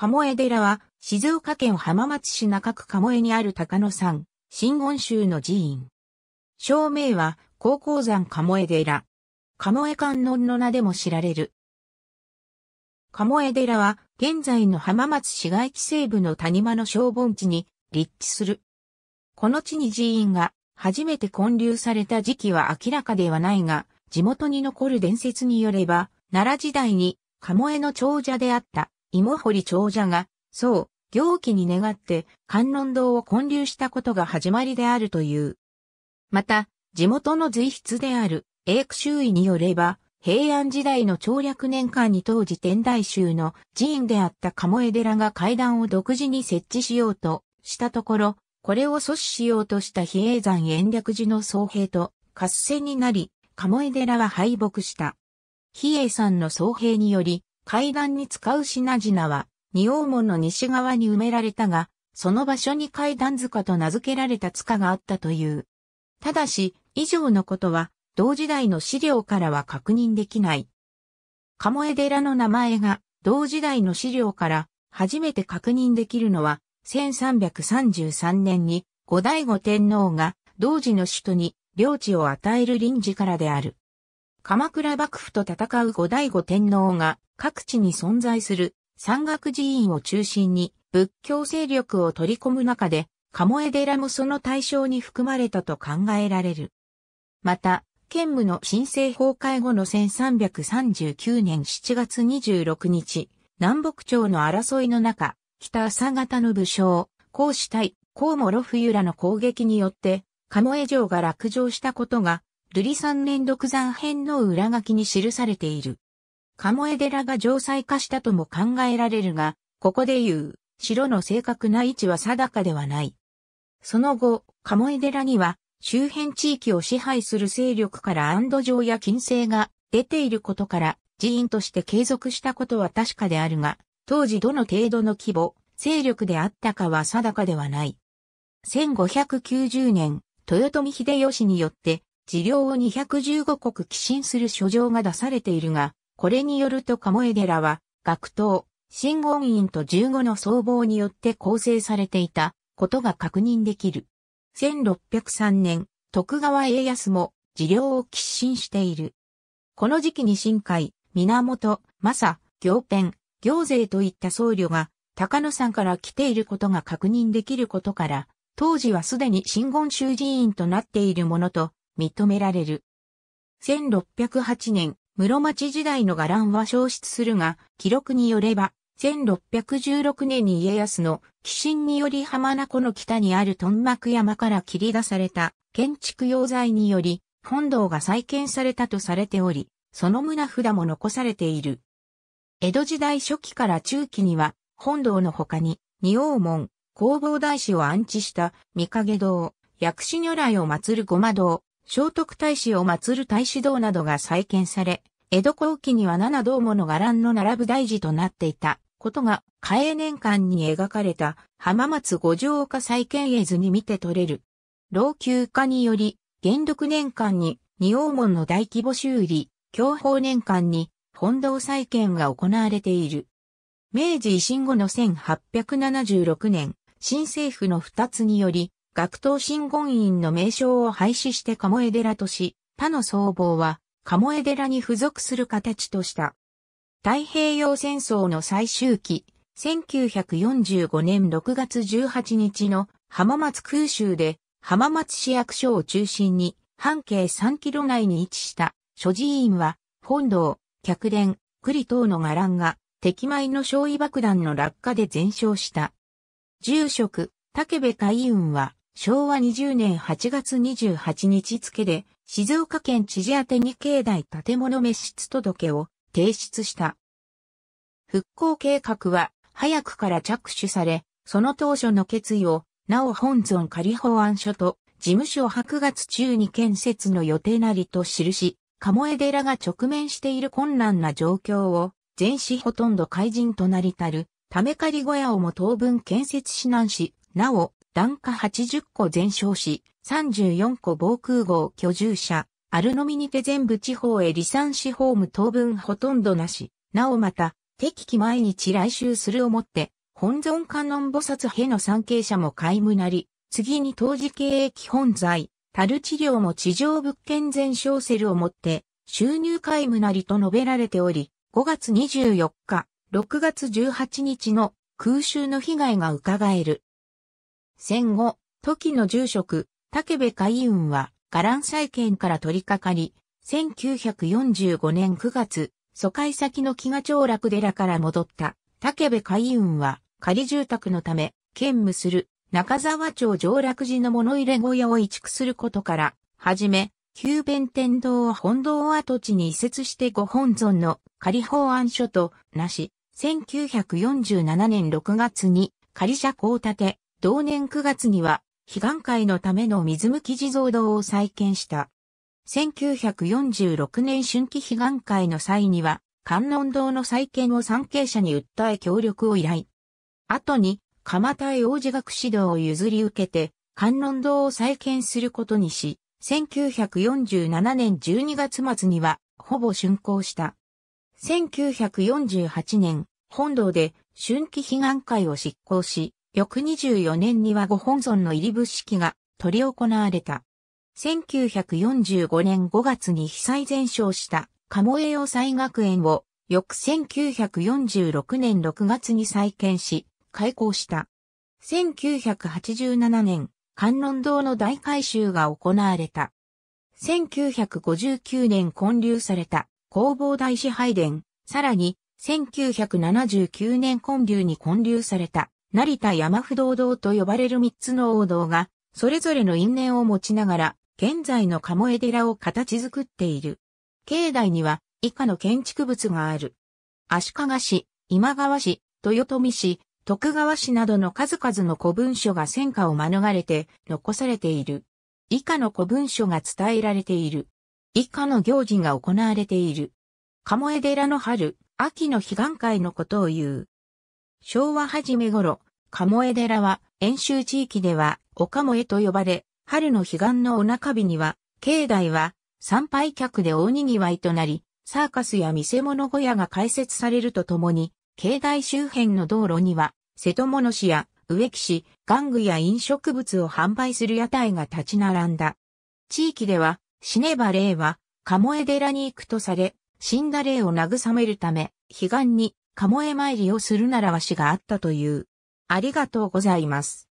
鴨江寺は、静岡県浜松市中区鴨江にある高野山、新言宗の寺院。正名は、高校山鴨江寺。鴨江観音の名でも知られる。鴨江寺は、現在の浜松市街地西部の谷間の小盆地に立地する。この地に寺院が初めて建立された時期は明らかではないが、地元に残る伝説によれば、奈良時代に鴨江の長者であった芋掘り長者が、そう、行基に願って観音堂を建立したことが始まりであるという。また、地元の随筆である英句周囲によれば、平安時代の長略年間に当時天台宗の寺院であった鴨江寺が階段を独自に設置しようとしたところ、これを阻止しようとした比叡山延暦寺の僧兵と合戦になり、鴨江寺は敗北した。比叡山の僧兵により、階段に使う品々は、仁王門の西側に埋められたが、その場所に階段塚と名付けられた塚があったという。ただし、以上のことは、同時代の資料からは確認できない。鴨江寺の名前が、同時代の資料から、初めて確認できるのは、1333年に、後醍醐天皇が、同時の首都に、領地を与える臨時からである。鎌倉幕府と戦う後醍醐天皇が各地に存在する山岳寺院を中心に仏教勢力を取り込む中で、鴨江寺もその対象に含まれたと考えられる。また、兼務の新政崩壊後の1339年7月26日、南北朝の争いの中、北朝方の武将、孔子対、孔諸冬らの攻撃によって、鴨江城が落城したことが瑠璃三年独山編の裏書きに記されている。鴨江寺が城塞化したとも考えられるが、ここで言う、城の正確な位置は定かではない。その後、鴨江寺には、周辺地域を支配する勢力から安堵城や金星が出ていることから、寺院として継続したことは確かであるが、当時どの程度の規模、勢力であったかは定かではない。1590年、豊臣秀吉によって、治療を215国寄進する書状が出されているが、これによると鴨江寺は、学党、新言院と15の僧帽によって構成されていたことが確認できる。1603年、徳川家康も治療を寄進している。この時期に新海、源、政、行 p 行勢といった僧侶が高野山から来ていることが確認できることから、当時はすでに新言宗寺院となっているものと認められる。1608年、室町時代の伽藍は消失するが、記録によれば、1616年に家康の寄進により浜名湖の北にあるトン山から切り出された建築用材により、本堂が再建されたとされており、その胸札も残されている。江戸時代初期から中期には、本堂の他に、仁王門、弘法大師を安置した、御影堂、薬師如来を祀る護摩堂、聖徳太子を祀る太子堂などが再建され、江戸後期には七道もの伽藍の並ぶ大事となっていたことが、嘉永年間に描かれた浜松五条岡再建絵図に見て取れる。老朽化により、元禄年間に二王門の大規模修理、享保年間に本堂再建が行われている。明治維新後の1876年、新政府の二つにより、学徒新言院の名称を廃止して鴨江寺とし、他の僧帽は鴨江寺に付属する形とした。太平洋戦争の最終期、1945年6月18日の浜松空襲で浜松市役所を中心に半径3キロ内に位置した諸寺院は本堂、客殿、栗等の伽藍が敵前の焼夷爆弾の落下で全焼した。住職、竹部海運は昭和20年8月28日付で、静岡県知事宛に境内建物滅失届を提出した。復興計画は早くから着手され、その当初の決意を、なお本尊仮法案書と事務所8月中に建設の予定なりと記し、鴨江寺が直面している困難な状況を、全市ほとんど改人となりたる、ため仮小屋をも当分建設し難し、なお、檀家80個全焼し、34個防空壕居住者、アルノミニテ全部地方へ離散しホーム当分ほとんどなし、なおまた、適期毎日来週するをもって、本尊観音菩薩への参詣者も皆無なり、次に当時経営基本財、樽治療も地上物件全焼セルをもって、収入皆無なりと述べられており、5月24日、6月18日の空襲の被害が伺える。戦後、時の住職、竹部海運は、伽藍債権から取り掛かり、1945年9月、疎開先の木賀町楽寺から戻った竹部海運は、仮住宅のため、兼務する中沢町上楽寺の物入れ小屋を移築することから、はじめ、旧弁天堂を本堂跡地に移設してご本尊の仮法案書となし、1947年6月に仮社交建て、同年9月には、悲願会のための水向き地蔵堂を再建した。1946年春季悲願会の際には、観音堂の再建を参詣者に訴え協力を依頼。後に、鎌田へ王子学指導を譲り受けて、観音堂を再建することにし、1947年12月末には、ほぼ竣工した。1948年、本堂で春季悲願会を執行し、翌24年にはご本尊の入り物式が執り行われた。1945年5月に被災全焼した鴨江洋災学園を翌1946年6月に再建し、開校した。1987年、観音堂の大改修が行われた。1959年建立された工房大支配殿、さらに1979年建立に建立された成田山不動堂と呼ばれる三つの王道が、それぞれの因縁を持ちながら、現在の鴨江寺を形作っている。境内には、以下の建築物がある。足利市、今川市、豊臣市、徳川市などの数々の古文書が戦火を免れて残されている。以下の古文書が伝えられている。以下の行事が行われている。鴨江寺の春、秋の彼岸会のことを言う。昭和初め頃、鴨江寺は、遠州地域では、お鴨江と呼ばれ、春の彼岸のお中日には、境内は、参拝客で大賑わいとなり、サーカスや見せ物小屋が開設されるとともに、境内周辺の道路には、瀬戸物市や植木市、玩具や飲食物を販売する屋台が立ち並んだ。地域では、死ねば霊は、鴨江寺に行くとされ、死んだ霊を慰めるため、彼岸に鴨へ参りをするならわしがあったという。ありがとうございます。